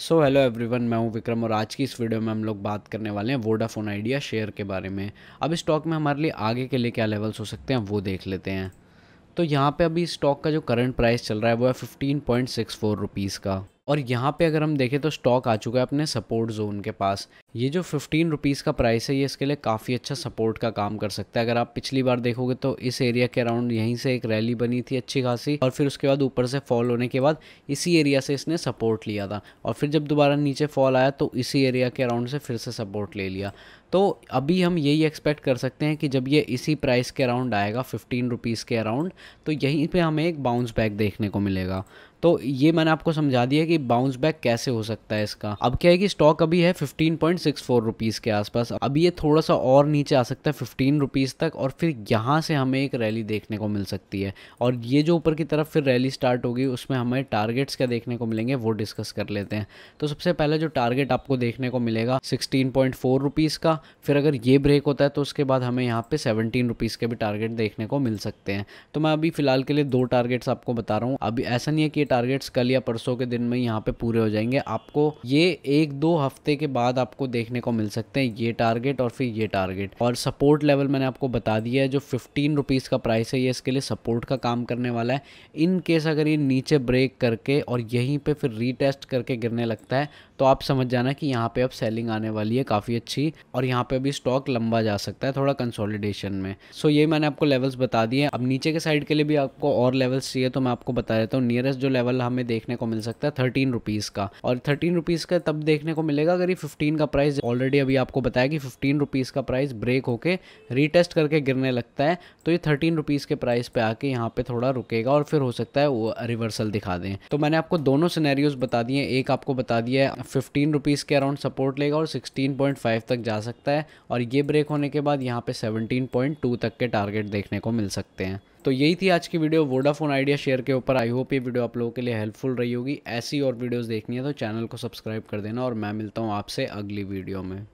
so hello everyone मैं हूं विक्रम और आज की इस वीडियो में हम लोग बात करने वाले हैं वोडाफोन आइडिया शेयर के बारे में अब स्टॉक में हमारे लिए आगे के लिए क्या लेवल्स हो सकते हैं वो देख लेते हैं तो यहाँ पे अभी स्टॉक का जो करंट प्राइस चल रहा है वो है fifteen point six four rupees का और यहाँ पे अगर हम देखें तो स्टॉक आ चुका है अपने सपोर्ट जोन के पास ये जो फिफ्टीन रुपीज़ का प्राइस है ये इसके लिए काफ़ी अच्छा सपोर्ट का काम कर सकता है अगर आप पिछली बार देखोगे तो इस एरिया के अराउंड यहीं से एक रैली बनी थी अच्छी खासी और फिर उसके बाद ऊपर से फॉल होने के बाद इसी एरिया से इसने सपोर्ट लिया था और फिर जब दोबारा नीचे फॉल आया तो इसी एरिया के अराउंड से फिर से सपोर्ट ले लिया तो अभी हम यही एक्सपेक्ट कर सकते हैं कि जब ये इसी प्राइस के अराउंड आएगा फिफ्टीन रुपीज़ के अराउंड तो यहीं पर हमें एक बाउंस बैक देखने को मिलेगा तो ये मैंने आपको समझा दिया कि बाउंस बैक कैसे हो सकता है इसका अब क्या है कि स्टॉक अभी है fifteen point six four rupees के आसपास अभी ये थोड़ा सा और नीचे आ सकता है फिफ्टीन रुपीज़ तक और फिर यहाँ से हमें एक रैली देखने को मिल सकती है और ये जो ऊपर की तरफ फिर रैली स्टार्ट होगी उसमें हमें टारगेट्स क्या देखने को मिलेंगे वो डिस्कस कर लेते हैं तो सबसे पहले जो टारगेट आपको देखने को मिलेगा सिक्सटीन पॉइंट फोर रुपीज़ का फिर अगर ये ब्रेक होता है तो उसके बाद हमें यहाँ पे सेवनटीन रुपीज़ के भी टारगेट देखने को मिल सकते हैं तो मैं अभी फ़िलहाल के लिए दो टारगेट्स आपको बता रहा हूँ अभी ऐसा नहीं है कि टारगेट्स कल या परसों के दिन में यहाँ पे पूरे हो जाएंगे आपको ये एक दो हफ्ते के बाद आपको देखने को मिल सकते हैं ये टारगेट और फिर ये टारगेट और सपोर्ट लेवल मैंने आपको बता दिया है जो फिफ्टीन रुपीज़ का प्राइस है ये इसके लिए सपोर्ट का काम करने वाला है इन केस अगर ये नीचे ब्रेक करके और यहीं पर फिर रीटेस्ट करके गिरने लगता है तो आप समझ जाना कि यहाँ पे अब सेलिंग आने वाली है काफ़ी अच्छी और यहाँ पे भी स्टॉक लंबा जा सकता है थोड़ा कंसोलिडेशन में सो so ये मैंने आपको लेवल्स बता दिए अब नीचे के साइड के लिए भी आपको और लेवल्स चाहिए तो मैं आपको बता देता हूँ नियरेस्ट जो लेवल लेवल हमें देखने को मिल सकता है थर्टीन रुपीज़ का और थर्टीन रुपीज़ का तब देखने को मिलेगा अगर ये फिफ्टीन का प्राइस ऑलरेडी अभी आपको बताया कि फिफ्टीन रुपीज़ का प्राइस ब्रेक होके रीटेस्ट करके गिरने लगता है तो ये थर्टीन रुपीज़ के प्राइस पे आके यहाँ पे थोड़ा रुकेगा और फिर हो सकता है वो रिवर्सल दिखा दें तो मैंने आपको दोनों सिनेरियोज बता दिए एक आपको बता दिया है फिफ्टीन रुपीज़ के अराउंड सपोर्ट लेगा और सिक्सटीन पॉइंट फाइव तक जा सकता है और ये ब्रेक होने के बाद यहाँ पे सेवनटीन पॉइंट टू तक के टारगेट देखने को मिल सकते हैं तो यही थी आज की वीडियो वोडाफोन आइडिया शेयर के ऊपर आई होप ये वीडियो आप लोगों के लिए हेल्पफुल रही होगी ऐसी और वीडियोस देखनी है तो चैनल को सब्सक्राइब कर देना और मैं मिलता हूँ आपसे अगली वीडियो में